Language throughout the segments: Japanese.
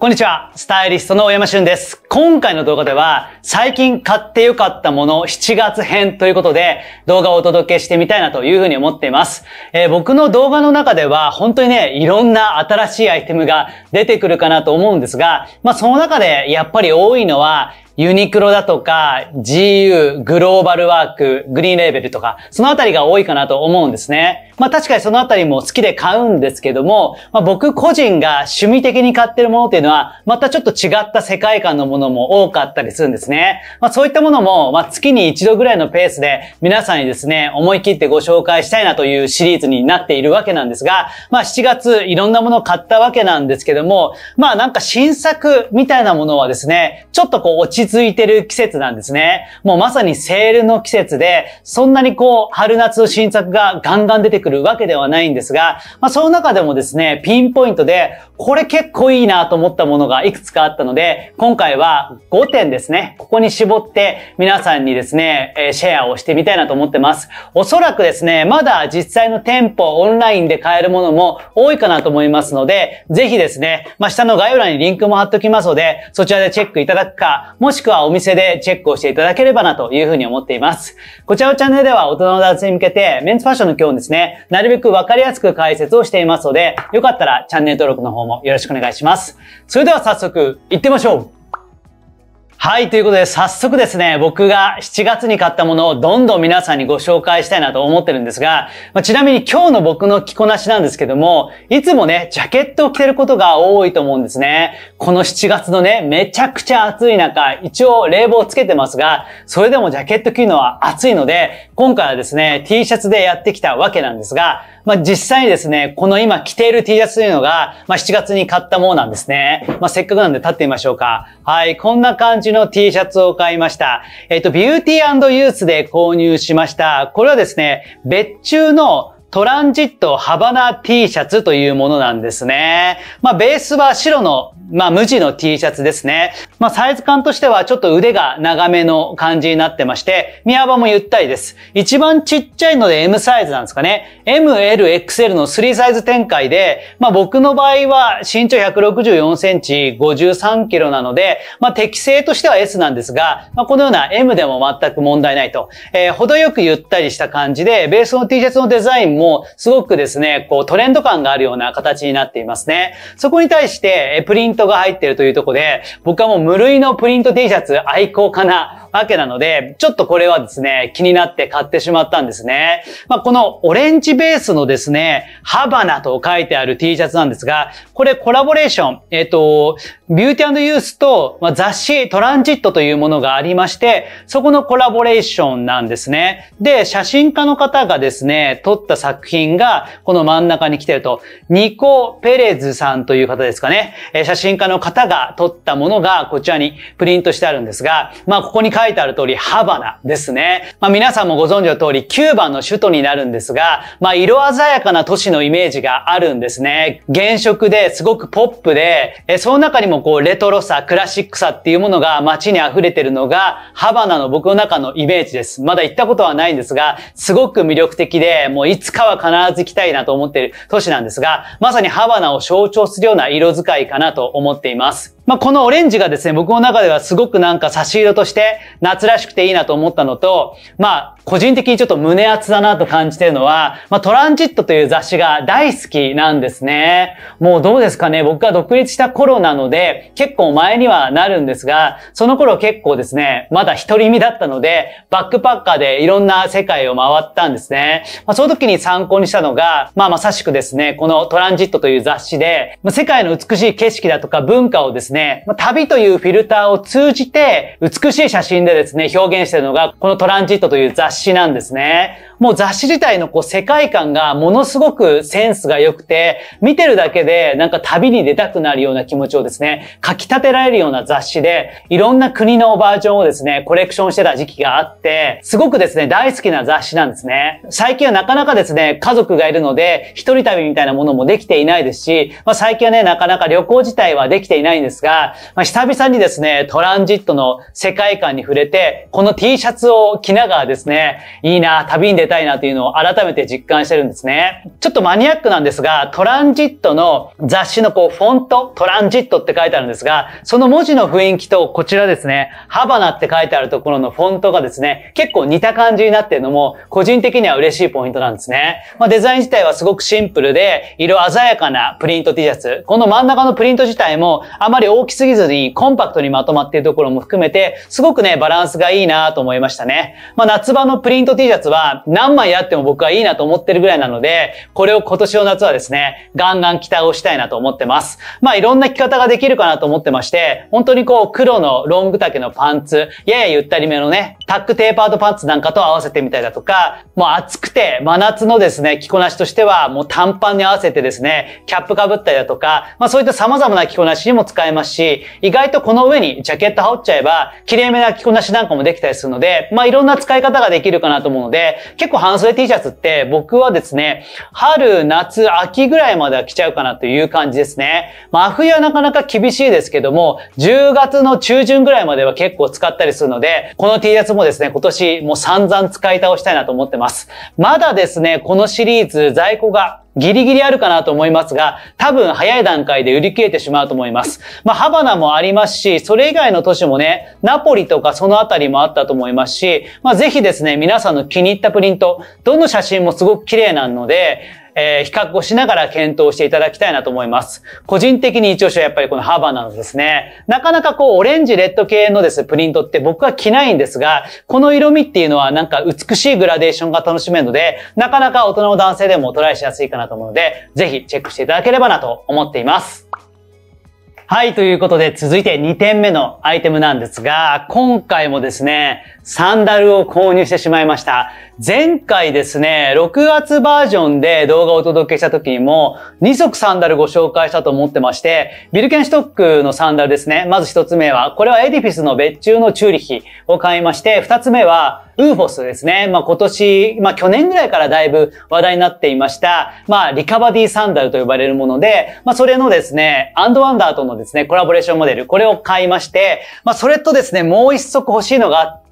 こんにちは、スタイリストの大山俊です。今回の動画では、最近買ってよかったもの7月編ということで、動画をお届けしてみたいなというふうに思っています。えー、僕の動画の中では、本当にね、いろんな新しいアイテムが出てくるかなと思うんですが、まあその中でやっぱり多いのは、ユニクロだとか、GU、グローバルワーク、グリーンレーベルとか、そのあたりが多いかなと思うんですね。まあ確かにそのあたりも好きで買うんですけども、まあ僕個人が趣味的に買ってるものっていうのは、またちょっと違った世界観のものも多かったりするんですね。まあそういったものも、まあ月に一度ぐらいのペースで皆さんにですね、思い切ってご紹介したいなというシリーズになっているわけなんですが、まあ7月いろんなものを買ったわけなんですけども、まあなんか新作みたいなものはですね、ちょっとこう落ち着いてる季節なんですね。もうまさにセールの季節で、そんなにこう春夏の新作がガンガン出てくるくるわけではないんですが、まあ、その中でもですね、ピンポイントで、これ結構いいなと思ったものがいくつかあったので、今回は5点ですね、ここに絞って皆さんにですね、えシェアをしてみたいなと思ってます。おそらくですね、まだ実際の店舗、オンラインで買えるものも多いかなと思いますので、ぜひですね、まあ、下の概要欄にリンクも貼っときますので、そちらでチェックいただくか、もしくはお店でチェックをしていただければなというふうに思っています。こちらのチャンネルでは大人の男性に向けて、メンズファッションの今日ですね、なるべくわかりやすく解説をしていますので、よかったらチャンネル登録の方もよろしくお願いします。それでは早速、行ってみましょうはい、ということで早速ですね、僕が7月に買ったものをどんどん皆さんにご紹介したいなと思ってるんですが、まあ、ちなみに今日の僕の着こなしなんですけども、いつもね、ジャケットを着てることが多いと思うんですね。この7月のね、めちゃくちゃ暑い中、一応冷房つけてますが、それでもジャケット着るのは暑いので、今回はですね、T シャツでやってきたわけなんですが、まあ、実際にですね、この今着ている T シャツというのが、まあ、7月に買ったものなんですね。まあ、せっかくなんで立ってみましょうか。はい、こんな感じの T シャツを買いました。えっ、と、ビューティーユースで購入しました。これはですね、別注のトランジットハバナ T シャツというものなんですね。まあ、ベースは白の、まあ、無地の T シャツですね。まあ、サイズ感としてはちょっと腕が長めの感じになってまして、身幅もゆったりです。一番ちっちゃいので M サイズなんですかね。M、L、XL の3サイズ展開で、まあ、僕の場合は身長164センチ、53キロなので、まあ、適正としては S なんですが、まあ、このような M でも全く問題ないと。えー、程よくゆったりした感じで、ベースの T シャツのデザインもも、すごくですね、こうトレンド感があるような形になっていますね。そこに対して、プリントが入ってるというところで、僕はもう無類のプリント T シャツ愛好家なわけなので、ちょっとこれはですね、気になって買ってしまったんですね。まあ、このオレンジベースのですね、ハバナと書いてある T シャツなんですが、これコラボレーション、えっ、ー、と、ビューティーユースと、ま雑誌トランジットというものがありまして、そこのコラボレーションなんですね。で、写真家の方がですね、撮った作品がこの真ん中に来てると、ニコ・ペレズさんという方ですかね、え写真家の方が撮ったものがこちらにプリントしてあるんですが、まあ、ここに書いいてある通り、ハバナですね。まあ皆さんもご存知の通り、キューバの首都になるんですが、まあ色鮮やかな都市のイメージがあるんですね。原色ですごくポップで、えその中にもこうレトロさ、クラシックさっていうものが街に溢れてるのが、ハバナの僕の中のイメージです。まだ行ったことはないんですが、すごく魅力的で、もういつかは必ず行きたいなと思っている都市なんですが、まさにハバナを象徴するような色使いかなと思っています。まあ、このオレンジがですね、僕の中ではすごくなんか差し色として夏らしくていいなと思ったのと、まあ、個人的にちょっと胸厚だなと感じてるのは、まあ、トランジットという雑誌が大好きなんですね。もうどうですかね、僕が独立した頃なので、結構前にはなるんですが、その頃結構ですね、まだ独り身だったので、バックパッカーでいろんな世界を回ったんですね。まあ、その時に参考にしたのが、まあ、まさしくですね、このトランジットという雑誌で、まあ、世界の美しい景色だとか文化をですね、ね、旅というフィルターを通じて美しい写真でですね、表現してるのがこのトランジットという雑誌なんですね。もう雑誌自体のこう世界観がものすごくセンスが良くて、見てるだけでなんか旅に出たくなるような気持ちをですね、書き立てられるような雑誌で、いろんな国のバージョンをですね、コレクションしてた時期があって、すごくですね、大好きな雑誌なんですね。最近はなかなかですね、家族がいるので、一人旅みたいなものもできていないですし、まあ最近はね、なかなか旅行自体はできていないんですが、が、まあ、久々にですね、トランジットの世界観に触れて、この T シャツを着ながらですね、いいな、旅に出たいなというのを改めて実感してるんですね。ちょっとマニアックなんですが、トランジットの雑誌のこうフォント、トランジットって書いてあるんですが、その文字の雰囲気とこちらですね、ハバナって書いてあるところのフォントがですね、結構似た感じになってるのも、個人的には嬉しいポイントなんですね。まあ、デザイン自体はすごくシンプルで、色鮮やかなプリント T シャツ。この真ん中のプリント自体もあまり大きすぎずにコンパクトにまとまっているところも含めて、すごくね、バランスがいいなと思いましたね。まあ、夏場のプリント T シャツは何枚あっても僕はいいなと思ってるぐらいなので、これを今年の夏はですね、ガンガン着たをしたいなと思ってます。まあ、いろんな着方ができるかなと思ってまして、本当にこう、黒のロング丈のパンツ、ややゆったりめのね、タックテーパードパンツなんかと合わせてみたりだとか、もう暑くて、真夏のですね、着こなしとしては、もう短パンに合わせてですね、キャップ被ったりだとか、まあそういった様々な着こなしにも使えますますし、意外とこの上にジャケット羽織っちゃえば、綺麗めな着こなしなんかもできたりするので、まあいろんな使い方ができるかなと思うので、結構半袖 T シャツって僕はですね、春、夏、秋ぐらいまでは着ちゃうかなという感じですね。まあ冬はなかなか厳しいですけども、10月の中旬ぐらいまでは結構使ったりするので、この T シャツもですね、今年もう散々使い倒したいなと思ってます。まだですね、このシリーズ在庫がギリギリあるかなと思いますが、多分早い段階で売り切れてしまうと思います。まあ、ハバナもありますし、それ以外の都市もね、ナポリとかそのあたりもあったと思いますし、まあ、ぜひですね、皆さんの気に入ったプリント、どの写真もすごく綺麗なので、えー、比較をしながら検討していただきたいなと思います。個人的に一押しはやっぱりこのハーバーなのですね。なかなかこう、オレンジ、レッド系のですね、プリントって僕は着ないんですが、この色味っていうのはなんか美しいグラデーションが楽しめるので、なかなか大人の男性でもトライしやすいかなと思うので、ぜひチェックしていただければなと思っています。はい、ということで続いて2点目のアイテムなんですが、今回もですね、サンダルを購入してしまいました。前回ですね、6月バージョンで動画をお届けした時にも、2足サンダルご紹介したと思ってまして、ビルケンシュトックのサンダルですね。まず1つ目は、これはエディフィスの別注のチューリヒを買いまして、2つ目は、ウーフォスですね。まあ、今年、まあ、去年ぐらいからだいぶ話題になっていました。まあ、リカバディサンダルと呼ばれるもので、まあ、それのですね、アンドワンダーとのですね、コラボレーションモデル、これを買いまして、まあ、それとですね、もう一足欲しいのがあって、、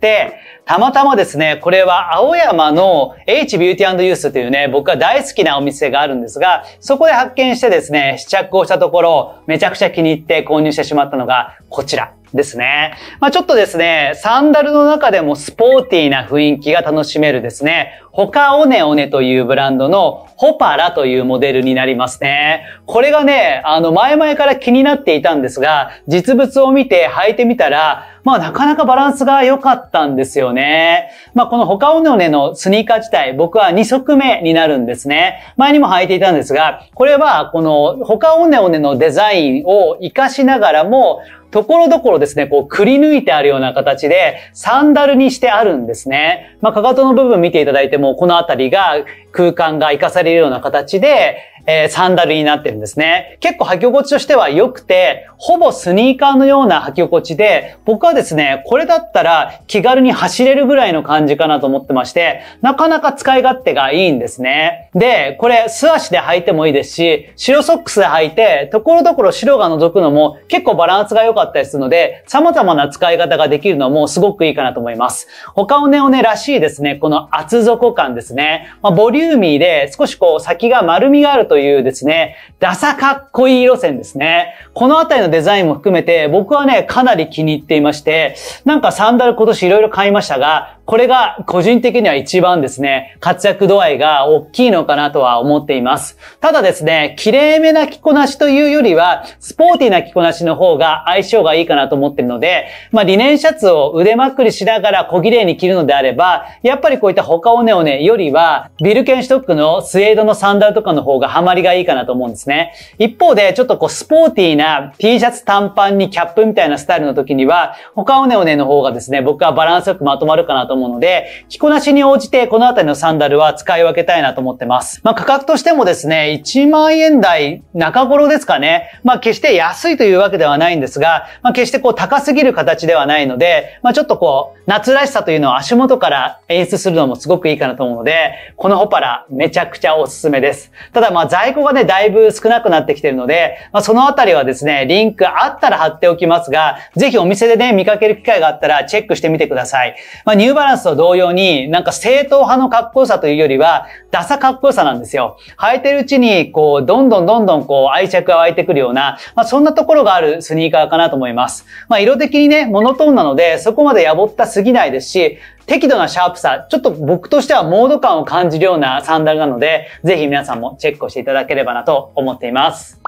たまたまですね、これは青山の H ビューティーユースというね、僕が大好きなお店があるんですが、そこで発見してですね、試着をしたところ、めちゃくちゃ気に入って購入してしまったのが、こちら。ですね。まあ、ちょっとですね、サンダルの中でもスポーティーな雰囲気が楽しめるですね、ホカオネオネというブランドのホパラというモデルになりますね。これがね、あの、前々から気になっていたんですが、実物を見て履いてみたら、まあなかなかバランスが良かったんですよね。まあこのホカオネオネのスニーカー自体、僕は2足目になるんですね。前にも履いていたんですが、これはこのホカオネオネのデザインを活かしながらも、ところどころですね、こう、くり抜いてあるような形で、サンダルにしてあるんですね。まあ、かかとの部分見ていただいても、もこの辺りが空間が活かされるような形で、えー、サンダルになってるんですね。結構履き心地としては良くて、ほぼスニーカーのような履き心地で、僕はですね、これだったら気軽に走れるぐらいの感じかなと思ってまして、なかなか使い勝手がいいんですね。で、これ素足で履いてもいいですし、白ソックスで履いて、ところどころ白が覗くのも結構バランスが良かったりするので、様々な使い方ができるのもすごくいいかなと思います。他をねおねらしいですね、この厚底感ですね。まあ、ボリューミーで少しこう先が丸みがあるとというですね、ダサかっこいい路線ですね。このあたりのデザインも含めて、僕はね、かなり気に入っていまして、なんかサンダル今年いろいろ買いましたが、これが個人的には一番ですね、活躍度合いが大きいのかなとは思っています。ただですね、綺麗めな着こなしというよりは、スポーティーな着こなしの方が相性がいいかなと思ってるので、まあ、リネンシャツを腕まくりしながら小綺麗に着るのであれば、やっぱりこういった他をねオネよりは、ビルケンシュトックのスウェードのサンダルとかの方がハマりがいいかなと思うんですね。一方で、ちょっとこうスポーティーな T シャツ短パンにキャップみたいなスタイルの時には、他をねオねの方がですね、僕はバランスよくまとまるかなと思うので、着こなしに応じてこのあたりのサンダルは使い分けたいなと思ってます。まあ、価格としてもですね、1万円台中頃ですかね。まあ、決して安いというわけではないんですが、まあ、決してこう高すぎる形ではないので、まあ、ちょっとこう、夏らしさというのを足元から演出するのもすごくいいかなと思うので、このホパラめちゃくちゃおすすめです。ただまあ、在庫がね、だいぶ少なくなってきてるので、まあ、そのあたりはですね、リンクあったら貼っておきますが、ぜひお店でね、見かける機会があったらチェックしてみてください。まあ、ニューバランスと同様に、なんか正統派のかっこよさというよりは、ダサかっこよさなんですよ。履いてるうちに、こう、どんどんどんどんこう、愛着が湧いてくるような、まあそんなところがあるスニーカーかなと思います。まあ色的にね、モノトーンなので、そこまでやぼったすぎないですし、適度なシャープさ、ちょっと僕としてはモード感を感じるようなサンダルなので、ぜひ皆さんもチェックをしていただければなと思っています。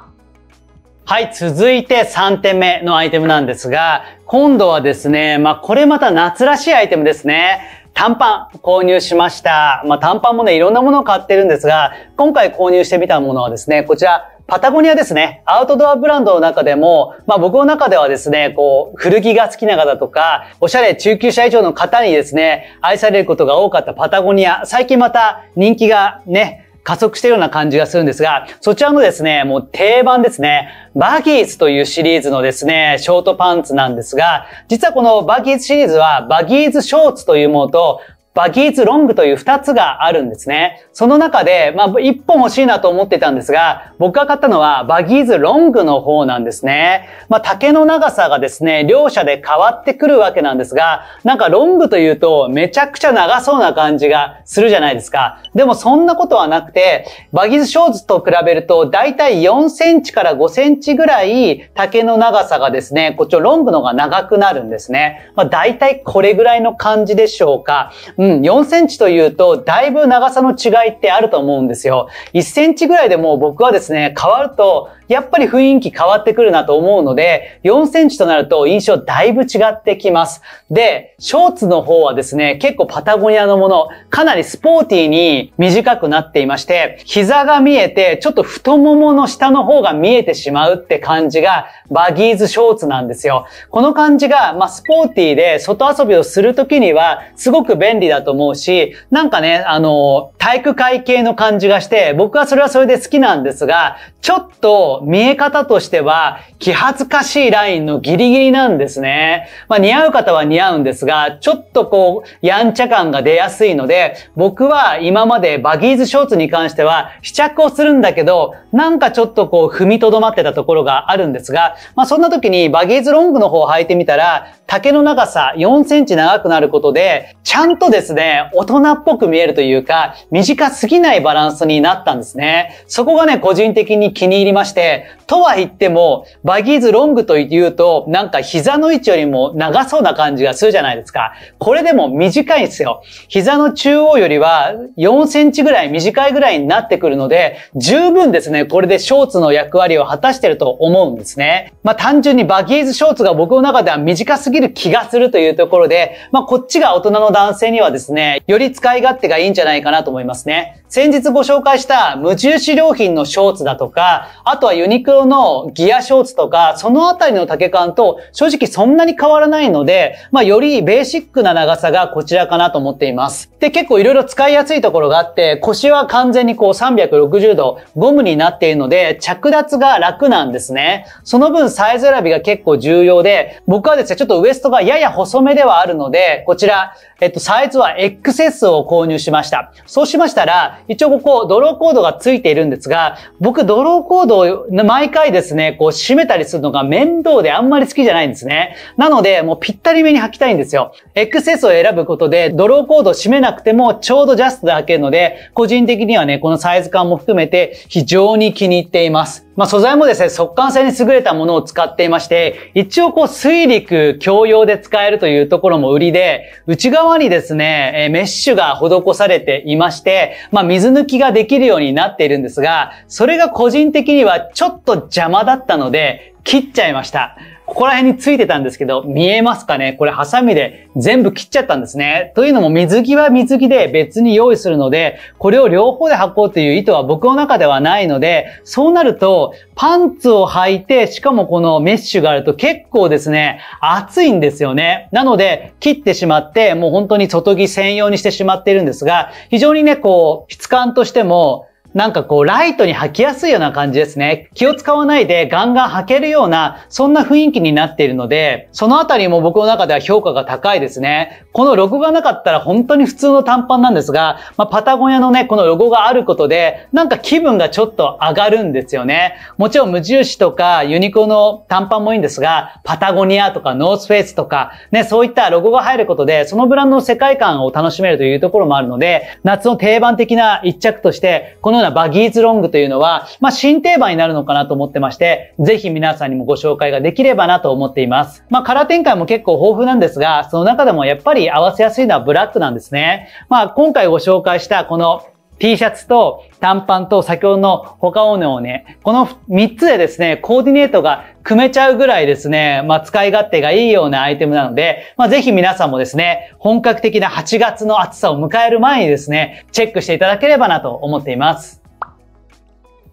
はい、続いて3点目のアイテムなんですが、今度はですね、まあ、これまた夏らしいアイテムですね。短パン購入しました。まあ、短パンもね、いろんなものを買ってるんですが、今回購入してみたものはですね、こちら、パタゴニアですね。アウトドアブランドの中でも、まあ僕の中ではですね、こう、古着が好きな方とか、おしゃれ中級者以上の方にですね、愛されることが多かったパタゴニア。最近また人気がね、加速しているような感じがするんですが、そちらのですね、もう定番ですね、バギーズというシリーズのですね、ショートパンツなんですが、実はこのバギーズシリーズはバギーズショーツというものと、バギーズロングという2つがあるんですね。その中で、まあ、1本欲しいなと思ってたんですが、僕が買ったのはバギーズロングの方なんですね。まあ、竹の長さがですね、両者で変わってくるわけなんですが、なんかロングというとめちゃくちゃ長そうな感じがするじゃないですか。でもそんなことはなくて、バギーズショーズと比べると、だいたい4センチから5センチぐらい竹の長さがですね、こっちロングの方が長くなるんですね。まあ、だいたいこれぐらいの感じでしょうか。うんうん、4センチというと、だいぶ長さの違いってあると思うんですよ。1センチぐらいでもう僕はですね、変わると、やっぱり雰囲気変わってくるなと思うので、4センチとなると印象だいぶ違ってきます。で、ショーツの方はですね、結構パタゴニアのもの、かなりスポーティーに短くなっていまして、膝が見えて、ちょっと太ももの下の方が見えてしまうって感じが、バギーズショーツなんですよ。この感じが、まあ、スポーティーで外遊びをするときには、すごく便利だと思うし、なんかね、あの、体育会系の感じがして、僕はそれはそれで好きなんですが、ちょっと、見え方としては、気恥ずかしいラインのギリギリなんですね。まあ、似合う方は似合うんですが、ちょっとこう、やんちゃ感が出やすいので、僕は今までバギーズショーツに関しては、試着をするんだけど、なんかちょっとこう、踏みとどまってたところがあるんですが、まあ、そんな時にバギーズロングの方を履いてみたら、丈の長さ4センチ長くなることで、ちゃんとですね、大人っぽく見えるというか、短すぎないバランスになったんですね。そこがね、個人的に気に入りまして、で、とは言っても、バギーズロングと言うと、なんか膝の位置よりも長そうな感じがするじゃないですか。これでも短いんですよ。膝の中央よりは4センチぐらい短いぐらいになってくるので、十分ですね、これでショーツの役割を果たしてると思うんですね。まあ単純にバギーズショーツが僕の中では短すぎる気がするというところで、まあこっちが大人の男性にはですね、より使い勝手がいいんじゃないかなと思いますね。先日ご紹介した無印良品のショーツだとか、あとはユニクロのギアショーツとか、そのあたりの丈感と正直そんなに変わらないので、まあよりベーシックな長さがこちらかなと思っています。で、結構いろいろ使いやすいところがあって、腰は完全にこう360度ゴムになっているので、着脱が楽なんですね。その分サイズ選びが結構重要で、僕はですね、ちょっとウエストがやや細めではあるので、こちら、えっと、サイズは XS を購入しました。そうしましたら、一応ここ、ドローコードが付いているんですが、僕、ドローコードを毎回ですね、こう締めたりするのが面倒であんまり好きじゃないんですね。なので、もうぴったりめに履きたいんですよ。XS を選ぶことで、ドローコードを締めなくてもちょうどジャストで履けるので、個人的にはね、このサイズ感も含めて非常に気に入っています。まあ、素材もですね、速乾性に優れたものを使っていまして、一応こう水陸共用で使えるというところも売りで、内側にですね、メッシュが施されていまして、まあ、水抜きができるようになっているんですが、それが個人的にはちょっと邪魔だったので、切っちゃいました。ここら辺についてたんですけど、見えますかねこれハサミで全部切っちゃったんですね。というのも水着は水着で別に用意するので、これを両方で履こうという意図は僕の中ではないので、そうなると、パンツを履いて、しかもこのメッシュがあると結構ですね、暑いんですよね。なので、切ってしまって、もう本当に外着専用にしてしまっているんですが、非常にね、こう、質感としても、なんかこう、ライトに履きやすいような感じですね。気を使わないでガンガン履けるような、そんな雰囲気になっているので、そのあたりも僕の中では評価が高いですね。このロゴがなかったら本当に普通の短パンなんですが、まあ、パタゴニアのね、このロゴがあることで、なんか気分がちょっと上がるんですよね。もちろん無印とかユニコの短パンもいいんですが、パタゴニアとかノースフェイスとか、ね、そういったロゴが入ることで、そのブランドの世界観を楽しめるというところもあるので、夏の定番的な一着として、このようなバギーズロングというのは、まあ、新定番になるのかなと思ってまして、ぜひ皆さんにもご紹介ができればなと思っています。まあ、カラー展開も結構豊富なんですが、その中でもやっぱり合わせやすいのはブラックなんですね。まあ、今回ご紹介したこの T シャツと短パンと先ほどの他オネをね、この3つでですね、コーディネートが組めちゃうぐらいですね、まあ使い勝手がいいようなアイテムなので、まあぜひ皆さんもですね、本格的な8月の暑さを迎える前にですね、チェックしていただければなと思っています。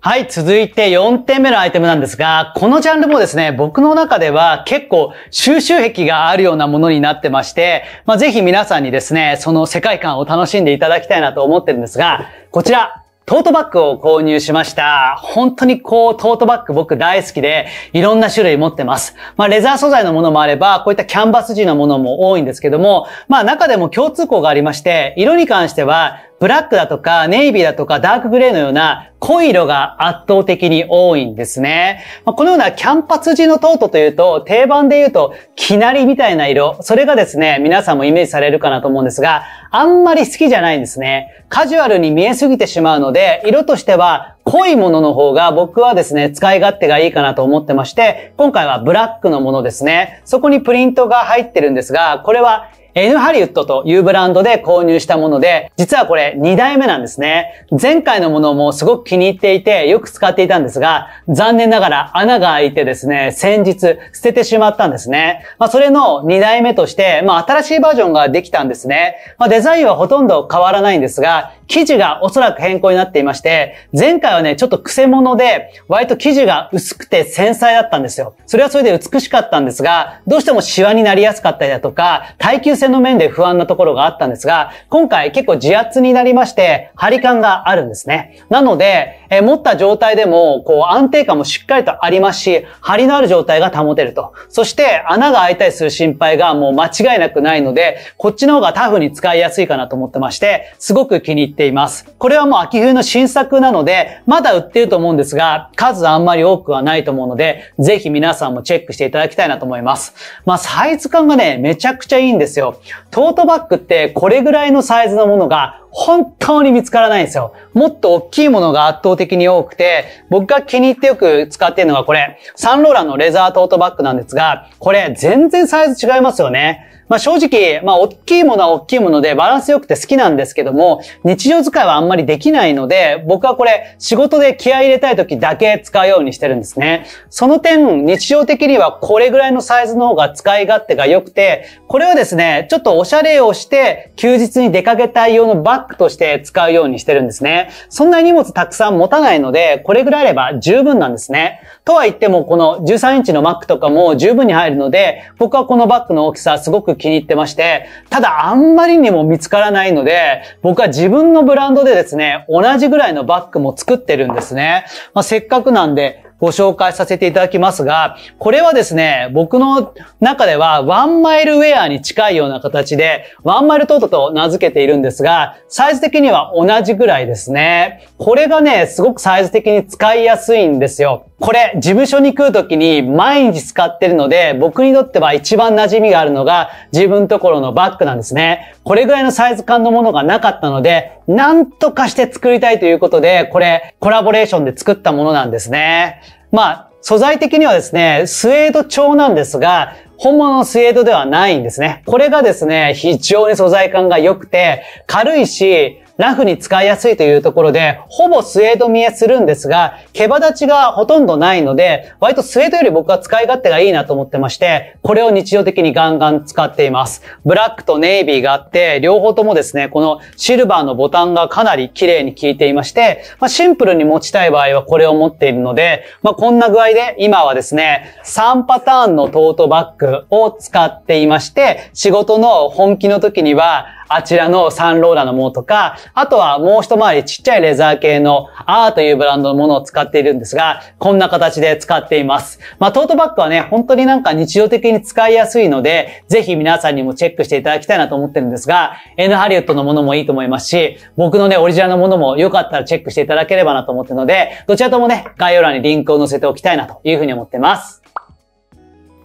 はい、続いて4点目のアイテムなんですが、このジャンルもですね、僕の中では結構収集癖があるようなものになってまして、まあ、ぜひ皆さんにですね、その世界観を楽しんでいただきたいなと思ってるんですが、こちら、トートバッグを購入しました。本当にこう、トートバッグ僕大好きで、いろんな種類持ってます。まあ、レザー素材のものもあれば、こういったキャンバス地のものも多いんですけども、まあ、中でも共通項がありまして、色に関しては、ブラックだとかネイビーだとかダークグレーのような濃い色が圧倒的に多いんですね。このようなキャンパス地のトートというと、定番で言うと、きなりみたいな色。それがですね、皆さんもイメージされるかなと思うんですが、あんまり好きじゃないんですね。カジュアルに見えすぎてしまうので、色としては濃いものの方が僕はですね、使い勝手がいいかなと思ってまして、今回はブラックのものですね。そこにプリントが入ってるんですが、これは N ハリウッドというブランドで購入したもので、実はこれ2代目なんですね。前回のものもすごく気に入っていて、よく使っていたんですが、残念ながら穴が開いてですね、先日捨ててしまったんですね。まあ、それの2代目として、まあ、新しいバージョンができたんですね。まあ、デザインはほとんど変わらないんですが、生地がおそらく変更になっていまして、前回はね、ちょっと癖物で、割と生地が薄くて繊細だったんですよ。それはそれで美しかったんですが、どうしてもシワになりやすかったりだとか、耐久性の面で不安なところがあったんですが、今回結構自圧になりまして、張り感があるんですね。なので、え持った状態でも、こう安定感もしっかりとありますし、張りのある状態が保てると。そして穴が開いたりする心配がもう間違いなくないので、こっちの方がタフに使いやすいかなと思ってまして、すごく気に入ってっています。これはもう秋冬の新作なので、まだ売ってると思うんですが、数あんまり多くはないと思うので、ぜひ皆さんもチェックしていただきたいなと思います。まあ、サイズ感がね、めちゃくちゃいいんですよ。トートバッグってこれぐらいのサイズのものが本当に見つからないんですよ。もっと大きいものが圧倒的に多くて、僕が気に入ってよく使っているのがこれ、サンローランのレザートートバッグなんですが、これ全然サイズ違いますよね。まあ正直、まあ大きいものは大きいものでバランス良くて好きなんですけども、日常使いはあんまりできないので、僕はこれ仕事で気合入れたい時だけ使うようにしてるんですね。その点、日常的にはこれぐらいのサイズの方が使い勝手が良くて、これをですね、ちょっとおしゃれをして休日に出かけたい用のバッグとして使うようにしてるんですね。そんなに荷物たくさん持たないので、これぐらいあれば十分なんですね。とは言っても、この13インチの Mac とかも十分に入るので、僕はこのバッグの大きさすごく気に入ってまして、ただあんまりにも見つからないので、僕は自分のブランドでですね、同じぐらいのバッグも作ってるんですね。まあ、せっかくなんで、ご紹介させていただきますが、これはですね、僕の中ではワンマイルウェアに近いような形で、ワンマイルトートと名付けているんですが、サイズ的には同じぐらいですね。これがね、すごくサイズ的に使いやすいんですよ。これ、事務所に来るときに毎日使ってるので、僕にとっては一番馴染みがあるのが自分ところのバッグなんですね。これぐらいのサイズ感のものがなかったので、なんとかして作りたいということで、これ、コラボレーションで作ったものなんですね。まあ、素材的にはですね、スウェード調なんですが、本物のスウェードではないんですね。これがですね、非常に素材感が良くて、軽いし、ラフに使いやすいというところで、ほぼスウェード見えするんですが、毛羽立ちがほとんどないので、割とスウェードより僕は使い勝手がいいなと思ってまして、これを日常的にガンガン使っています。ブラックとネイビーがあって、両方ともですね、このシルバーのボタンがかなり綺麗に効いていまして、まあ、シンプルに持ちたい場合はこれを持っているので、まあ、こんな具合で今はですね、3パターンのトートバッグを使っていまして、仕事の本気の時には、あちらのサンローラのものとか、あとはもう一回りちっちゃいレザー系のアーというブランドのものを使っているんですが、こんな形で使っています。まあ、トートバッグはね、本当になんか日常的に使いやすいので、ぜひ皆さんにもチェックしていただきたいなと思ってるんですが、N ハリウッドのものもいいと思いますし、僕のね、オリジナルのものもよかったらチェックしていただければなと思ってるので、どちらともね、概要欄にリンクを載せておきたいなというふうに思ってます。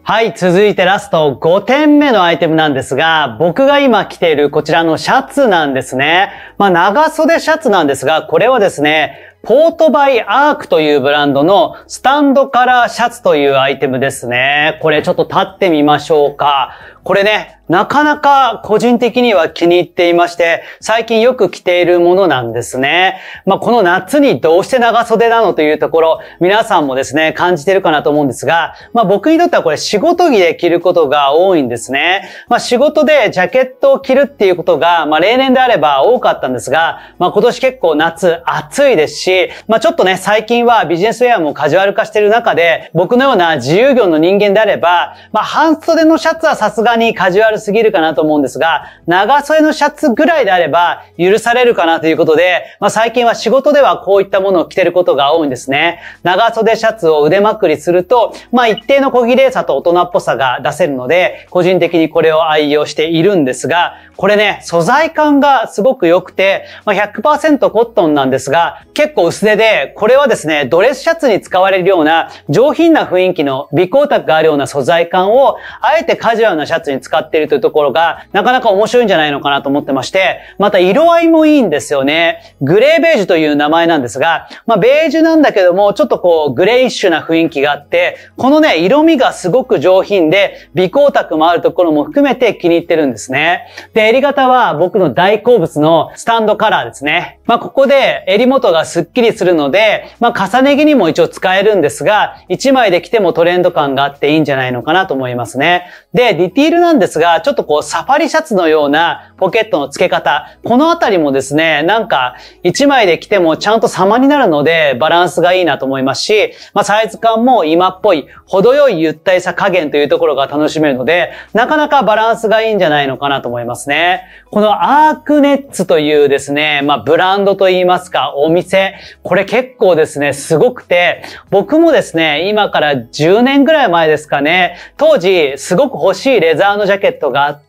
はい、続いてラスト5点目のアイテムなんですが、僕が今着ているこちらのシャツなんですね。まあ、長袖シャツなんですが、これはですね、ポートバイアークというブランドのスタンドカラーシャツというアイテムですね。これちょっと立ってみましょうか。これね、なかなか個人的には気に入っていまして、最近よく着ているものなんですね。まあ、この夏にどうして長袖なのというところ、皆さんもですね、感じてるかなと思うんですが、まあ、僕にとってはこれ仕事着で着ることが多いんですね。まあ、仕事でジャケットを着るっていうことが、まあ、例年であれば多かったんですが、まあ、今年結構夏暑いですし、まあ、ちょっとね、最近はビジネスウェアもカジュアル化してる中で、僕のような自由業の人間であれば、まあ、半袖のシャツはさすががにカジュアルすぎるかなと思うんですが、長袖のシャツぐらいであれば許されるかなということで、まあ、最近は仕事ではこういったものを着てることが多いんですね。長袖シャツを腕まくりすると、まあ、一定の小綺麗さと大人っぽさが出せるので、個人的にこれを愛用しているんですが、これね、素材感がすごく良くて、まあ、100%コットンなんですが、結構薄手で、これはですね、ドレスシャツに使われるような上品な雰囲気の微光沢があるような素材感を、あえてカジュアルなシャツに使っているというところが、なかなか面白いんじゃないのかなと思ってまして、また色合いもいいんですよね。グレーベージュという名前なんですが、まあ、ベージュなんだけども、ちょっとこう、グレイッシュな雰囲気があって、このね、色味がすごく上品で、微光沢もあるところも含めて気に入ってるんですね。で、襟型は僕の大好物のスタンドカラーですね。まあ、ここで襟元がスッキリするので、まあ、重ね着にも一応使えるんですが、1枚で着てもトレンド感があっていいんじゃないのかなと思いますね。で、ディティールなんですが、ちょっとこうサファリシャツのようなポケットの付け方、このあたりもですね、なんか1枚で着てもちゃんと様になるのでバランスがいいなと思いますし、まあサイズ感も今っぽい、程よいゆったりさ加減というところが楽しめるので、なかなかバランスがいいんじゃないのかなと思いますね。このアークネッツというですね、まあブランドといいますか、お店、これ結構ですね、すごくて、僕もですね、今から10年ぐらい前ですかね、当時すごく欲しいレザーザーのジャケットがあっ、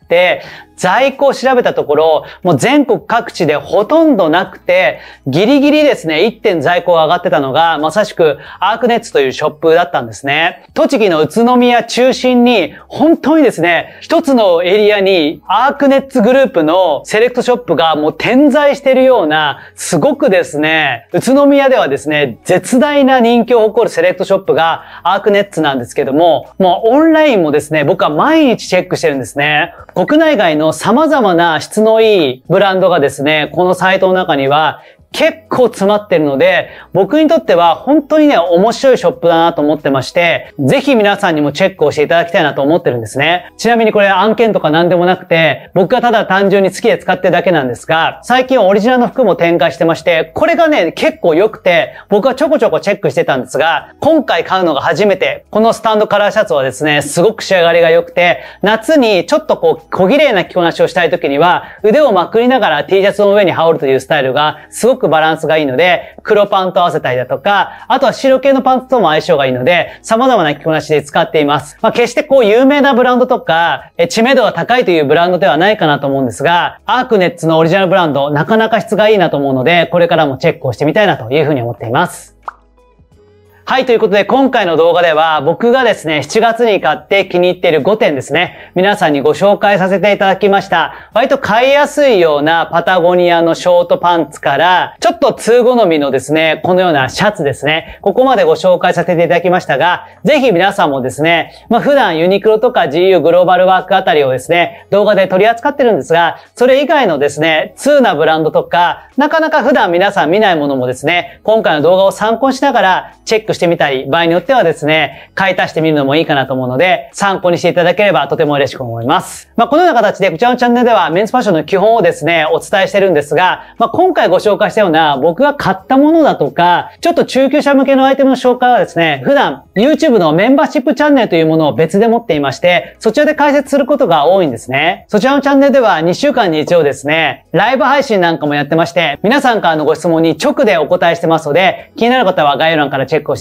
在庫を調べたところ、もう全国各地でほとんどなくて、ギリギリですね、1点在庫が上がってたのが、まさしくアークネッツというショップだったんですね。栃木の宇都宮中心に、本当にですね、一つのエリアにアークネッツグループのセレクトショップがもう点在しているような、すごくですね、宇都宮ではですね、絶大な人気を誇るセレクトショップがアークネッツなんですけども、もうオンラインもですね、僕は毎日チェックしてるんですね。国内外の様々な質のいいブランドがですね、このサイトの中には結構詰まってるので、僕にとっては本当にね、面白いショップだなと思ってまして、ぜひ皆さんにもチェックをしていただきたいなと思ってるんですね。ちなみにこれ案件とか何でもなくて、僕がただ単純に好きで使ってるだけなんですが、最近オリジナルの服も展開してまして、これがね、結構良くて、僕はちょこちょこチェックしてたんですが、今回買うのが初めて、このスタンドカラーシャツはですね、すごく仕上がりが良くて、夏にちょっとこう、小綺麗な着こなしをしたい時には、腕をまくりながら T シャツの上に羽織るというスタイルが、すごくくバランスがいいので、黒パンと合わせたりだとか、あとは白系のパンツとも相性がいいので、様々な着こなしで使っています。まあ、決してこう有名なブランドとか、え知名度が高いというブランドではないかなと思うんですが、アークネッツのオリジナルブランド、なかなか質がいいなと思うので、これからもチェックをしてみたいなというふうに思っています。はい、ということで今回の動画では僕がですね、7月に買って気に入っている5点ですね、皆さんにご紹介させていただきました。割と買いやすいようなパタゴニアのショートパンツから、ちょっと通好みのですね、このようなシャツですね、ここまでご紹介させていただきましたが、ぜひ皆さんもですね、まあ普段ユニクロとか GU グローバルワークあたりをですね、動画で取り扱ってるんですが、それ以外のですね、通なブランドとか、なかなか普段皆さん見ないものもですね、今回の動画を参考にしながらチェックしてしてみたり、場合によってはですね、買い足してみるのもいいかなと思うので、参考にしていただければとても嬉しく思います。まあ、このような形で、こちらのチャンネルではメンズファッションの基本をですね、お伝えしてるんですが、まあ、今回ご紹介したような僕が買ったものだとか、ちょっと中級者向けのアイテムの紹介はですね、普段 YouTube のメンバーシップチャンネルというものを別で持っていまして、そちらで解説することが多いんですね。そちらのチャンネルでは2週間に一応ですね、ライブ配信なんかもやってまして、皆さんからのご質問に直でお答えしてますので、気になる方は概要欄からチェックをして